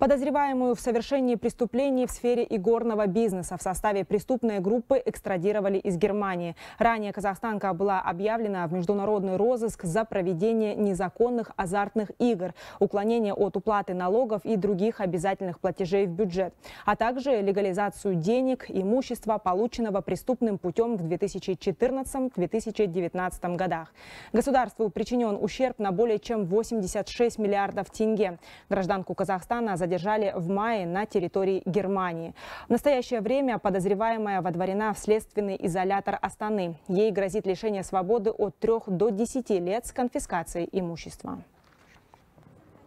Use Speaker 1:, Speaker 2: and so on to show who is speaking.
Speaker 1: Подозреваемую в совершении преступлений в сфере игорного бизнеса в составе преступной группы экстрадировали из Германии. Ранее казахстанка была объявлена в международный розыск за проведение незаконных азартных игр, уклонение от уплаты налогов и других обязательных платежей в бюджет, а также легализацию денег, имущества, полученного преступным путем в 2014-2019 годах. Государству причинен ущерб на более чем 86 миллиардов тенге. Гражданку Казахстана за задержали в мае на территории Германии. В настоящее время подозреваемая водворена в следственный изолятор Астаны. Ей грозит лишение свободы от 3 до 10 лет с конфискацией имущества.